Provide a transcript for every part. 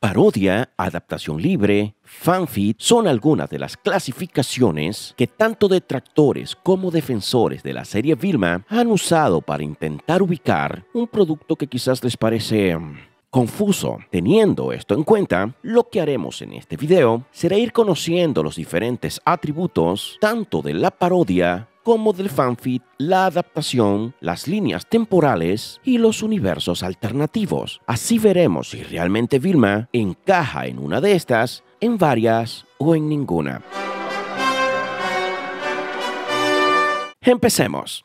Parodia, adaptación libre, fanfic son algunas de las clasificaciones que tanto detractores como defensores de la serie Vilma han usado para intentar ubicar un producto que quizás les parece mm, confuso. Teniendo esto en cuenta, lo que haremos en este video será ir conociendo los diferentes atributos tanto de la parodia como del fanfic, la adaptación, las líneas temporales y los universos alternativos. Así veremos si realmente Vilma encaja en una de estas, en varias o en ninguna. Empecemos.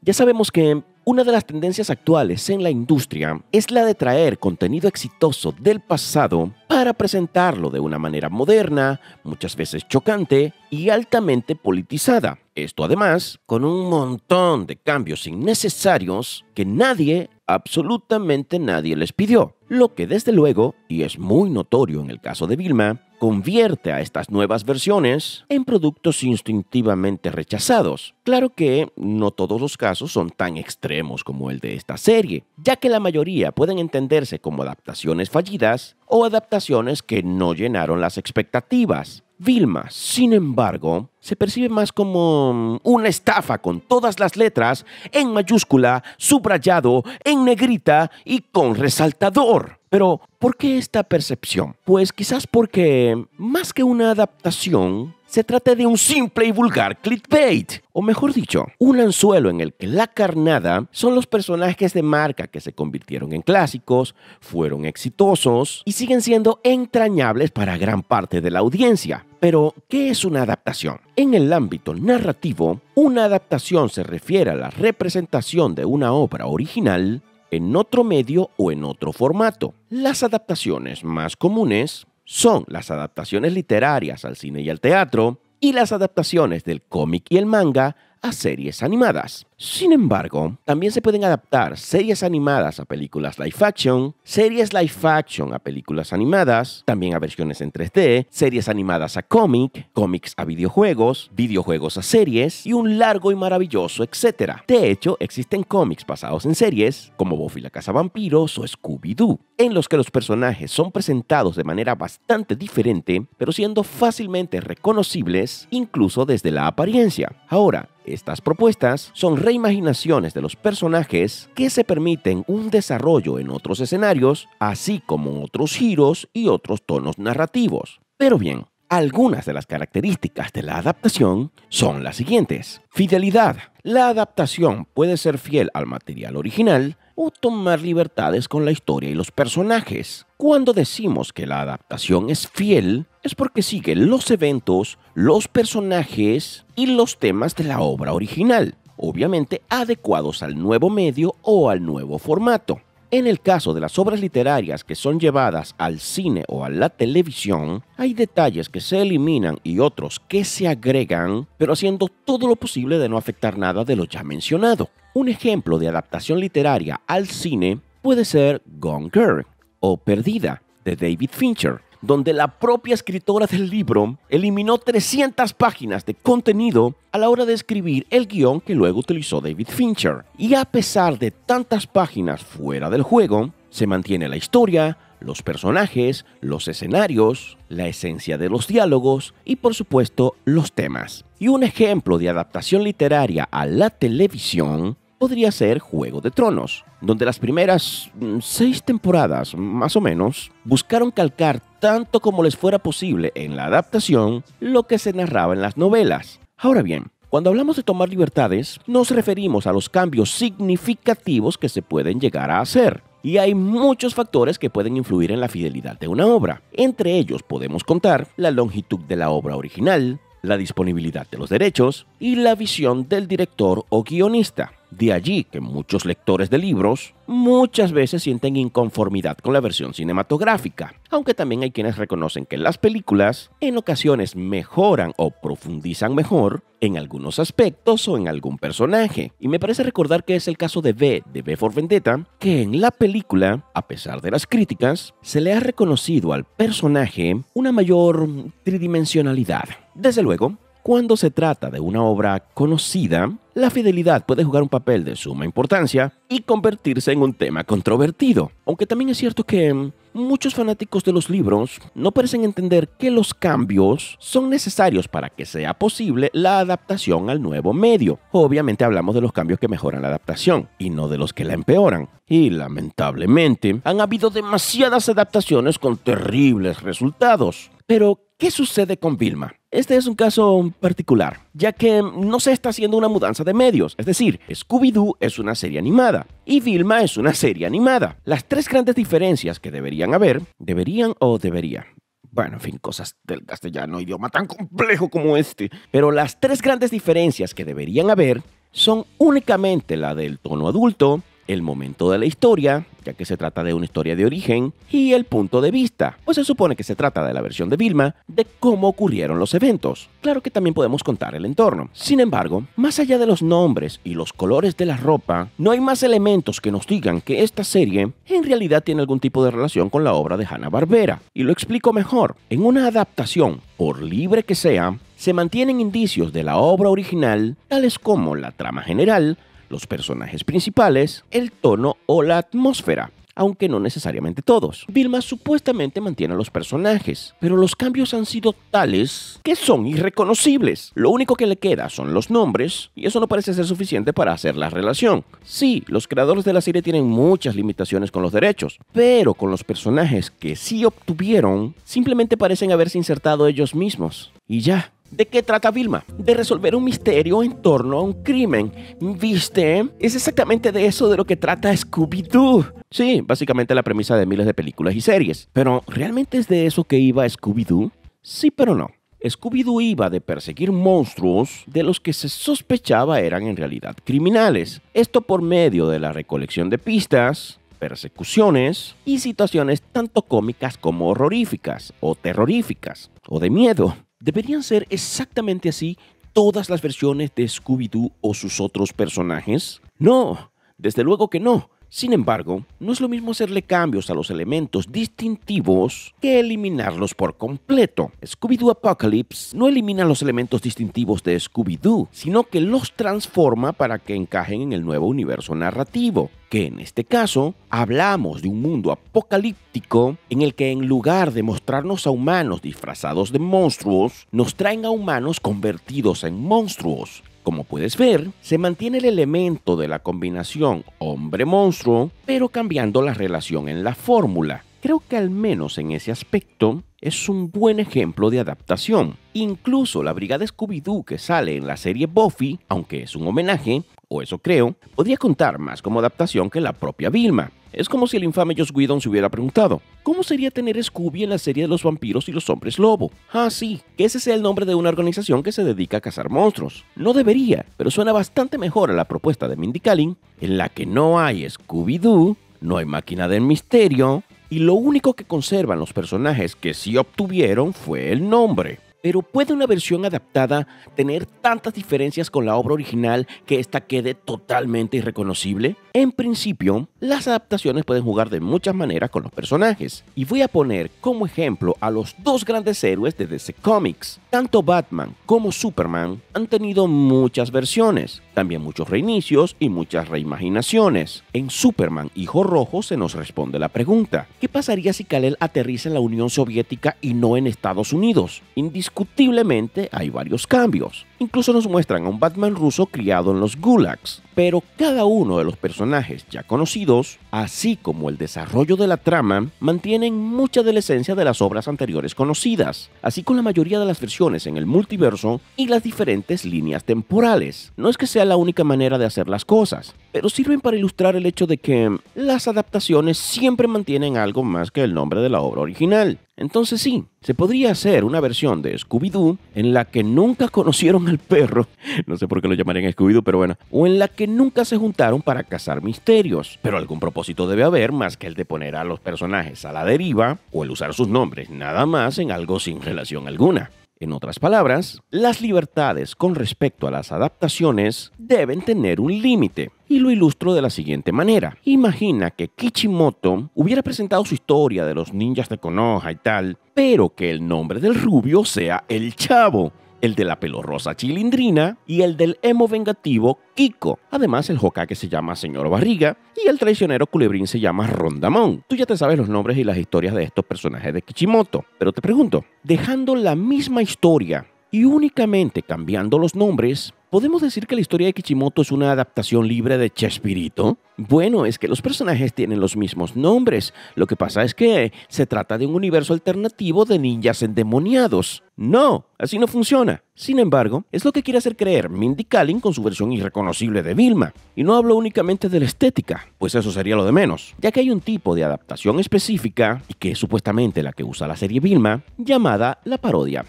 Ya sabemos que una de las tendencias actuales en la industria es la de traer contenido exitoso del pasado para presentarlo de una manera moderna, muchas veces chocante y altamente politizada. Esto además con un montón de cambios innecesarios que nadie, absolutamente nadie les pidió. Lo que desde luego, y es muy notorio en el caso de Vilma, convierte a estas nuevas versiones en productos instintivamente rechazados. Claro que no todos los casos son tan extremos como el de esta serie, ya que la mayoría pueden entenderse como adaptaciones fallidas o adaptaciones que no llenaron las expectativas. Vilma, sin embargo, se percibe más como mm, una estafa con todas las letras en mayúscula, subrayado, en negrita y con resaltador. Pero, ¿por qué esta percepción? Pues quizás porque, más que una adaptación, se trata de un simple y vulgar clickbait, o mejor dicho, un anzuelo en el que la carnada son los personajes de marca que se convirtieron en clásicos, fueron exitosos y siguen siendo entrañables para gran parte de la audiencia. Pero, ¿qué es una adaptación? En el ámbito narrativo, una adaptación se refiere a la representación de una obra original en otro medio o en otro formato. Las adaptaciones más comunes son las adaptaciones literarias al cine y al teatro y las adaptaciones del cómic y el manga a series animadas. Sin embargo, también se pueden adaptar series animadas a películas live action, series live action a películas animadas, también a versiones en 3D, series animadas a cómic, cómics a videojuegos, videojuegos a series y un largo y maravilloso etcétera. De hecho, existen cómics basados en series como Buffy la Casa Vampiros o Scooby-Doo, en los que los personajes son presentados de manera bastante diferente, pero siendo fácilmente reconocibles incluso desde la apariencia. Ahora, estas propuestas son reimaginaciones de los personajes que se permiten un desarrollo en otros escenarios, así como otros giros y otros tonos narrativos. Pero bien, algunas de las características de la adaptación son las siguientes. Fidelidad. La adaptación puede ser fiel al material original o tomar libertades con la historia y los personajes. Cuando decimos que la adaptación es fiel, es porque sigue los eventos, los personajes y los temas de la obra original, obviamente adecuados al nuevo medio o al nuevo formato. En el caso de las obras literarias que son llevadas al cine o a la televisión, hay detalles que se eliminan y otros que se agregan, pero haciendo todo lo posible de no afectar nada de lo ya mencionado. Un ejemplo de adaptación literaria al cine puede ser Gone Girl o Perdida de David Fincher, donde la propia escritora del libro eliminó 300 páginas de contenido a la hora de escribir el guión que luego utilizó David Fincher. Y a pesar de tantas páginas fuera del juego, se mantiene la historia, los personajes, los escenarios, la esencia de los diálogos y por supuesto los temas. Y un ejemplo de adaptación literaria a la televisión podría ser Juego de Tronos, donde las primeras mm, seis temporadas, más o menos, buscaron calcar tanto como les fuera posible en la adaptación lo que se narraba en las novelas. Ahora bien, cuando hablamos de tomar libertades, nos referimos a los cambios significativos que se pueden llegar a hacer. Y hay muchos factores que pueden influir en la fidelidad de una obra. Entre ellos podemos contar la longitud de la obra original, la disponibilidad de los derechos y la visión del director o guionista. De allí que muchos lectores de libros muchas veces sienten inconformidad con la versión cinematográfica, aunque también hay quienes reconocen que las películas en ocasiones mejoran o profundizan mejor en algunos aspectos o en algún personaje. Y me parece recordar que es el caso de B de B for Vendetta, que en la película, a pesar de las críticas, se le ha reconocido al personaje una mayor tridimensionalidad. Desde luego, cuando se trata de una obra conocida, la fidelidad puede jugar un papel de suma importancia y convertirse en un tema controvertido. Aunque también es cierto que muchos fanáticos de los libros no parecen entender que los cambios son necesarios para que sea posible la adaptación al nuevo medio. Obviamente hablamos de los cambios que mejoran la adaptación y no de los que la empeoran. Y lamentablemente han habido demasiadas adaptaciones con terribles resultados. Pero, ¿qué sucede con Vilma? Este es un caso particular, ya que no se está haciendo una mudanza de medios, es decir, Scooby-Doo es una serie animada y Vilma es una serie animada. Las tres grandes diferencias que deberían haber, deberían o deberían. bueno, en fin, cosas del castellano, idioma tan complejo como este. Pero las tres grandes diferencias que deberían haber son únicamente la del tono adulto, el momento de la historia, ya que se trata de una historia de origen, y el punto de vista, pues se supone que se trata de la versión de Vilma de cómo ocurrieron los eventos. Claro que también podemos contar el entorno. Sin embargo, más allá de los nombres y los colores de la ropa, no hay más elementos que nos digan que esta serie en realidad tiene algún tipo de relación con la obra de Hanna-Barbera. Y lo explico mejor. En una adaptación, por libre que sea, se mantienen indicios de la obra original, tales como la trama general, los personajes principales, el tono o la atmósfera aunque no necesariamente todos. Vilma supuestamente mantiene a los personajes, pero los cambios han sido tales que son irreconocibles. Lo único que le queda son los nombres, y eso no parece ser suficiente para hacer la relación. Sí, los creadores de la serie tienen muchas limitaciones con los derechos, pero con los personajes que sí obtuvieron, simplemente parecen haberse insertado ellos mismos. Y ya, ¿De qué trata Vilma? De resolver un misterio en torno a un crimen. ¿Viste? Es exactamente de eso de lo que trata Scooby-Doo. Sí, básicamente la premisa de miles de películas y series. Pero ¿realmente es de eso que iba Scooby-Doo? Sí, pero no. Scooby-Doo iba de perseguir monstruos de los que se sospechaba eran en realidad criminales. Esto por medio de la recolección de pistas, persecuciones y situaciones tanto cómicas como horroríficas o terroríficas o de miedo. Deberían ser exactamente así todas las versiones de Scooby-Doo o sus otros personajes? No, desde luego que no. Sin embargo, no es lo mismo hacerle cambios a los elementos distintivos que eliminarlos por completo. Scooby-Doo Apocalypse no elimina los elementos distintivos de Scooby-Doo, sino que los transforma para que encajen en el nuevo universo narrativo que en este caso hablamos de un mundo apocalíptico en el que en lugar de mostrarnos a humanos disfrazados de monstruos, nos traen a humanos convertidos en monstruos, como puedes ver, se mantiene el elemento de la combinación hombre-monstruo, pero cambiando la relación en la fórmula. Creo que al menos en ese aspecto es un buen ejemplo de adaptación. Incluso la brigada Scooby-Doo que sale en la serie Buffy, aunque es un homenaje, o eso creo, podría contar más como adaptación que la propia Vilma. Es como si el infame Joss Whedon se hubiera preguntado, ¿cómo sería tener Scooby en la serie de los vampiros y los hombres lobo? Ah, sí, que ese sea el nombre de una organización que se dedica a cazar monstruos. No debería, pero suena bastante mejor a la propuesta de Mindy Kaling, en la que no hay Scooby-Doo, no hay máquina del misterio, y lo único que conservan los personajes que sí obtuvieron fue el nombre. Pero ¿puede una versión adaptada tener tantas diferencias con la obra original que ésta quede totalmente irreconocible? En principio, las adaptaciones pueden jugar de muchas maneras con los personajes, y voy a poner como ejemplo a los dos grandes héroes de DC Comics. Tanto Batman como Superman han tenido muchas versiones, también muchos reinicios y muchas reimaginaciones. En Superman Hijo Rojo se nos responde la pregunta, ¿qué pasaría si Kalel aterriza en la Unión Soviética y no en Estados Unidos? Indiscutible Indiscutiblemente hay varios cambios. Incluso nos muestran a un Batman ruso criado en los gulags. Pero cada uno de los personajes ya conocidos, así como el desarrollo de la trama, mantienen mucha de la esencia de las obras anteriores conocidas, así como la mayoría de las versiones en el multiverso y las diferentes líneas temporales. No es que sea la única manera de hacer las cosas, pero sirven para ilustrar el hecho de que las adaptaciones siempre mantienen algo más que el nombre de la obra original. Entonces sí, se podría hacer una versión de Scooby-Doo en la que nunca conocieron al perro, no sé por qué lo llamarían Scooby-Doo, pero bueno, o en la que nunca se juntaron para cazar misterios. Pero algún propósito debe haber más que el de poner a los personajes a la deriva o el usar sus nombres nada más en algo sin relación alguna. En otras palabras, las libertades con respecto a las adaptaciones deben tener un límite. Y lo ilustro de la siguiente manera. Imagina que Kichimoto hubiera presentado su historia de los ninjas de Konoha y tal, pero que el nombre del rubio sea el chavo el de la pelorrosa Chilindrina y el del emo vengativo Kiko. Además, el que se llama Señor Barriga y el traicionero culebrín se llama Rondamón. Tú ya te sabes los nombres y las historias de estos personajes de Kichimoto, pero te pregunto, dejando la misma historia y únicamente cambiando los nombres, ¿Podemos decir que la historia de Kichimoto es una adaptación libre de Chespirito? Bueno, es que los personajes tienen los mismos nombres. Lo que pasa es que se trata de un universo alternativo de ninjas endemoniados. No, así no funciona. Sin embargo, es lo que quiere hacer creer Mindy Kaling con su versión irreconocible de Vilma. Y no hablo únicamente de la estética, pues eso sería lo de menos, ya que hay un tipo de adaptación específica, y que es supuestamente la que usa la serie Vilma, llamada la parodia.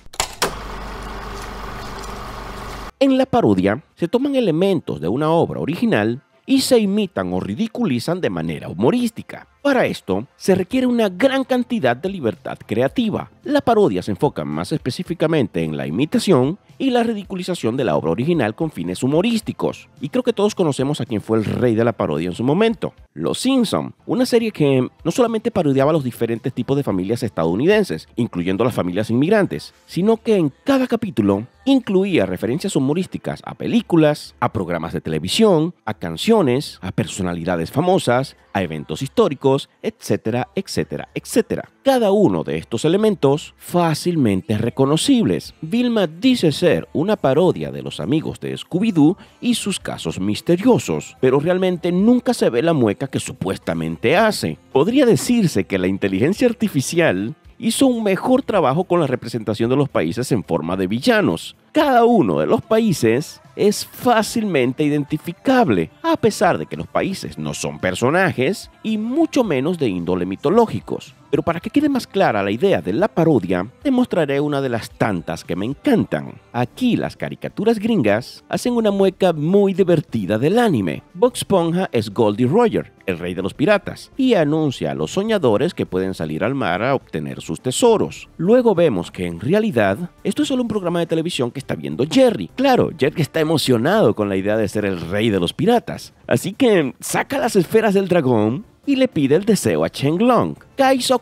En la parodia se toman elementos de una obra original y se imitan o ridiculizan de manera humorística. Para esto se requiere una gran cantidad de libertad creativa. La parodia se enfoca más específicamente en la imitación y la ridiculización de la obra original con fines humorísticos. Y creo que todos conocemos a quien fue el rey de la parodia en su momento, Los Simpson, una serie que no solamente parodiaba los diferentes tipos de familias estadounidenses, incluyendo las familias inmigrantes, sino que en cada capítulo incluía referencias humorísticas a películas, a programas de televisión, a canciones, a personalidades famosas, a eventos históricos, etcétera, etcétera, etcétera. Cada uno de estos elementos fácilmente reconocibles. Vilma dice ser una parodia de los amigos de Scooby-Doo y sus casos misteriosos, pero realmente nunca se ve la mueca que supuestamente hace. Podría decirse que la inteligencia artificial hizo un mejor trabajo con la representación de los países en forma de villanos. Cada uno de los países es fácilmente identificable, a pesar de que los países no son personajes y mucho menos de índole mitológicos. Pero para que quede más clara la idea de la parodia, te mostraré una de las tantas que me encantan. Aquí las caricaturas gringas hacen una mueca muy divertida del anime. Bob Sponja es Goldie Roger, el rey de los piratas, y anuncia a los soñadores que pueden salir al mar a obtener sus tesoros. Luego vemos que en realidad esto es solo un programa de televisión que está viendo Jerry. Claro, Jerry está emocionado con la idea de ser el rey de los piratas. Así que saca las esferas del dragón y le pide el deseo a Shenlong. Kaiso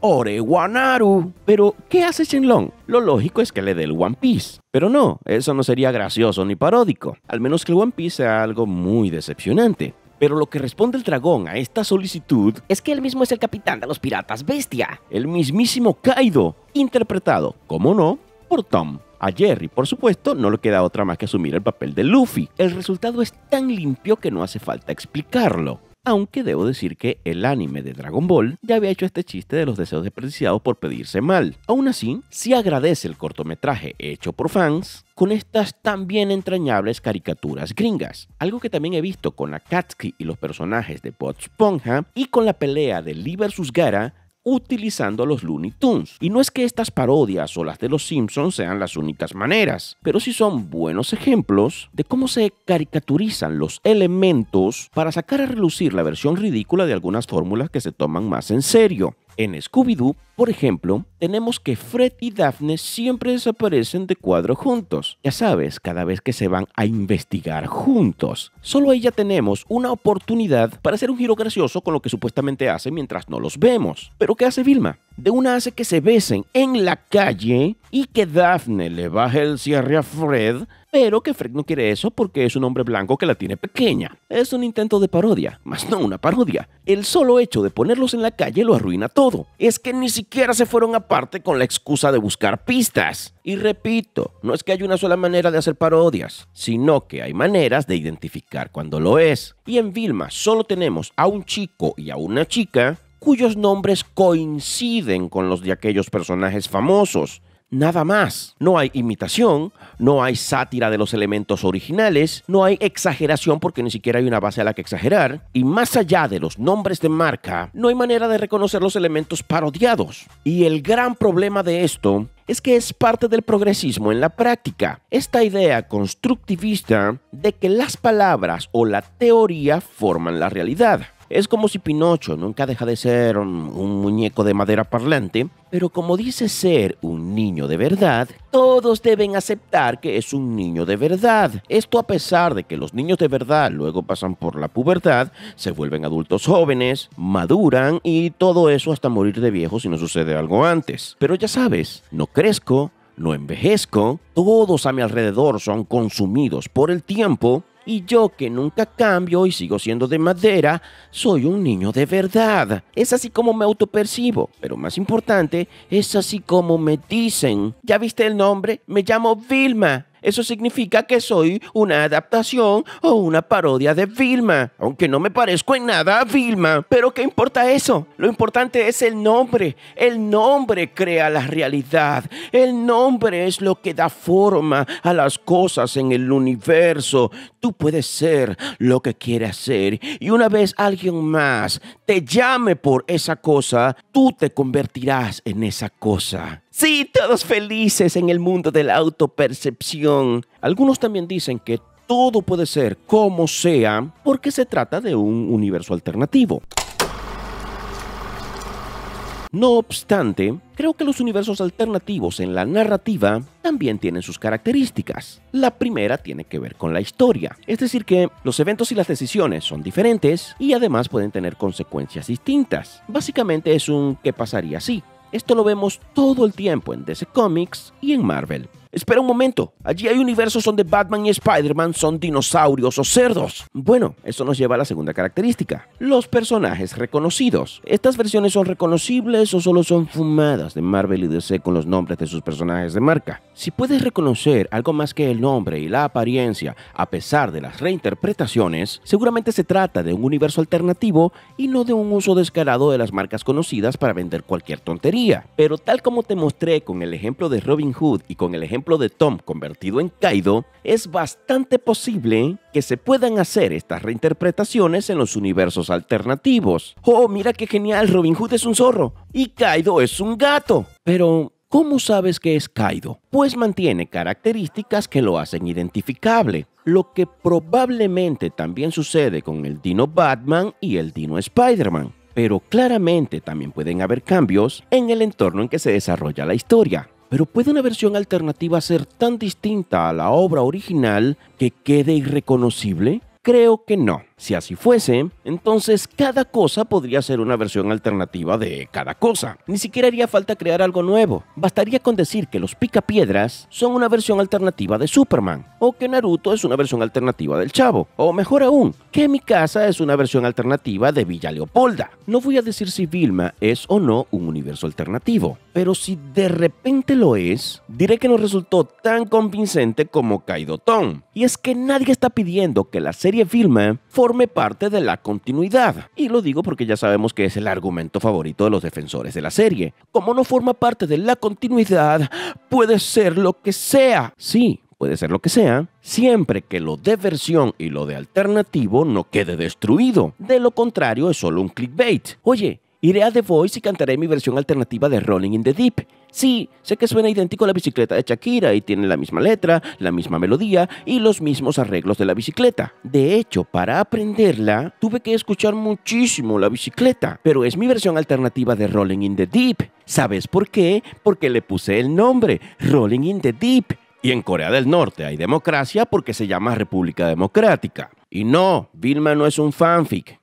¡Ore Wanaru! Pero, ¿qué hace Long? Lo lógico es que le dé el One Piece. Pero no, eso no sería gracioso ni paródico. Al menos que el One Piece sea algo muy decepcionante. Pero lo que responde el dragón a esta solicitud es que él mismo es el capitán de los piratas bestia, el mismísimo Kaido, interpretado, como no, por Tom. A Jerry, por supuesto, no le queda otra más que asumir el papel de Luffy. El resultado es tan limpio que no hace falta explicarlo aunque debo decir que el anime de Dragon Ball ya había hecho este chiste de los deseos despreciados por pedirse mal. Aún así, sí agradece el cortometraje hecho por fans con estas también entrañables caricaturas gringas, algo que también he visto con Akatsuki y los personajes de Pot Sponja y con la pelea de Lee vs Gara utilizando a los Looney Tunes. Y no es que estas parodias o las de los Simpsons sean las únicas maneras, pero sí son buenos ejemplos de cómo se caricaturizan los elementos para sacar a relucir la versión ridícula de algunas fórmulas que se toman más en serio. En Scooby-Doo, por ejemplo, tenemos que Fred y Daphne siempre desaparecen de cuadro juntos. Ya sabes, cada vez que se van a investigar juntos. Solo ahí ya tenemos una oportunidad para hacer un giro gracioso con lo que supuestamente hace mientras no los vemos. Pero ¿qué hace Vilma? de una hace que se besen en la calle y que Daphne le baje el cierre a Fred, pero que Fred no quiere eso porque es un hombre blanco que la tiene pequeña. Es un intento de parodia, más no una parodia. El solo hecho de ponerlos en la calle lo arruina todo. Es que ni siquiera se fueron aparte con la excusa de buscar pistas. Y repito, no es que haya una sola manera de hacer parodias, sino que hay maneras de identificar cuando lo es. Y en Vilma solo tenemos a un chico y a una chica cuyos nombres coinciden con los de aquellos personajes famosos. Nada más. No hay imitación, no hay sátira de los elementos originales, no hay exageración porque ni siquiera hay una base a la que exagerar, y más allá de los nombres de marca, no hay manera de reconocer los elementos parodiados. Y el gran problema de esto es que es parte del progresismo en la práctica, esta idea constructivista de que las palabras o la teoría forman la realidad. Es como si Pinocho nunca deja de ser un, muñeco de madera parlante, pero como dice ser un niño de verdad, todos deben aceptar que es un niño de verdad. Esto a pesar de que los niños de verdad luego pasan por la pubertad, se vuelven adultos jóvenes, maduran y todo eso hasta morir de viejo si no sucede algo antes. Pero ya sabes, no crezco, no envejezco, todos a mi alrededor son consumidos por el tiempo y yo que nunca cambio y sigo siendo de madera, soy un niño de verdad. Es así como me autopercibo, pero más importante, es así como me dicen. ¿Ya viste el nombre? Me llamo Vilma. Eso significa que soy una adaptación o una parodia de Vilma, aunque no me parezco en nada a Vilma. Pero ¿qué importa eso? Lo importante es el nombre. El nombre crea la realidad. El nombre es lo que da forma a las cosas en el universo. Tú puedes ser lo que quieres ser. Y una vez alguien más te llame por esa cosa, tú te convertirás en esa cosa. Sí, todos felices en el mundo de la autopercepción. Algunos también dicen que todo puede ser como sea porque se trata de un universo alternativo. No obstante, creo que los universos alternativos en la narrativa también tienen sus características. La primera tiene que ver con la historia, es decir que los eventos y las decisiones son diferentes y además pueden tener consecuencias distintas. Básicamente es un ¿qué pasaría si? Esto lo vemos todo el tiempo en DC Comics y en Marvel. Espera un momento, allí hay universos donde Batman y Spider-Man son dinosaurios o cerdos. Bueno, eso nos lleva a la segunda característica, los personajes reconocidos. ¿Estas versiones son reconocibles o solo son fumadas de Marvel y DC con los nombres de sus personajes de marca? Si puedes reconocer algo más que el nombre y la apariencia, a pesar de las reinterpretaciones, seguramente se trata de un universo alternativo y no de un uso descarado de las marcas conocidas para vender cualquier tontería. Pero tal como te mostré con el ejemplo de Robin Hood y con el ejemplo de Tom convertido en Kaido, es bastante posible que se puedan hacer estas reinterpretaciones en los universos alternativos. Oh, mira qué genial, Robin Hood es un zorro y Kaido es un gato. Pero, ¿Cómo sabes que es Kaido? Pues mantiene características que lo hacen identificable, lo que probablemente también sucede con el Dino Batman y el Dino Spider-Man, pero claramente también pueden haber cambios en el entorno en que se desarrolla la historia. Pero puede una versión alternativa ser tan distinta a la obra original que quede irreconocible? Creo que no. Si así fuese, entonces cada cosa podría ser una versión alternativa de cada cosa. Ni siquiera haría falta crear algo nuevo. Bastaría con decir que los picapiedras son una versión alternativa de Superman, o que Naruto es una versión alternativa del Chavo, o mejor aún, que mi casa es una versión alternativa de Villa Leopolda. No voy a decir si Vilma es o no un universo alternativo, pero si de repente lo es, diré que no resultó tan convincente como Kaido Tom. Y es que nadie está pidiendo que la serie Vilma forme parte de la continuidad. Y lo digo porque ya sabemos que es el argumento favorito de los defensores de la serie. Como no forma parte de la continuidad, puede ser lo que sea. Sí, puede ser lo que sea, siempre que lo de versión y lo de alternativo no quede destruido. De lo contrario, es solo un clickbait. Oye, Iré a The Voice y cantaré mi versión alternativa de Rolling in the Deep. Sí, sé que suena idéntico a la bicicleta de Shakira y tiene la misma letra, la misma melodía y los mismos arreglos de la bicicleta. De hecho, para aprenderla, tuve que escuchar muchísimo la bicicleta, pero es mi versión alternativa de Rolling in the Deep. ¿Sabes por qué? Porque le puse el nombre, Rolling in the Deep. Y en Corea del Norte hay democracia porque se llama República Democrática. Y no, Vilma no es un fanfic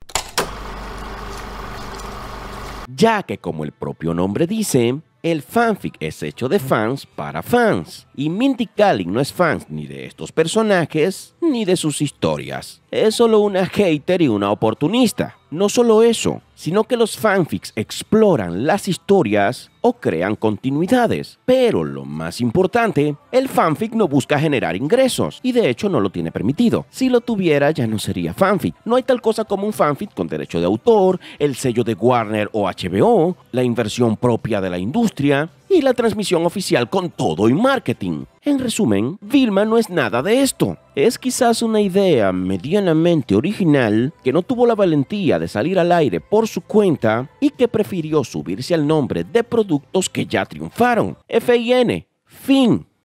ya que como el propio nombre dice, el fanfic es hecho de fans para fans, y Minty Kaling no es fan ni de estos personajes ni de sus historias. Es solo una hater y una oportunista. No solo eso, sino que los fanfics exploran las historias o crean continuidades. Pero lo más importante, el fanfic no busca generar ingresos y de hecho no lo tiene permitido. Si lo tuviera ya no sería fanfic. No hay tal cosa como un fanfic con derecho de autor, el sello de Warner o HBO, la inversión propia de la industria, y la transmisión oficial con todo y marketing. En resumen, Vilma no es nada de esto. Es quizás una idea medianamente original que no tuvo la valentía de salir al aire por su cuenta y que prefirió subirse al nombre de productos que ya triunfaron. FIN. Fin.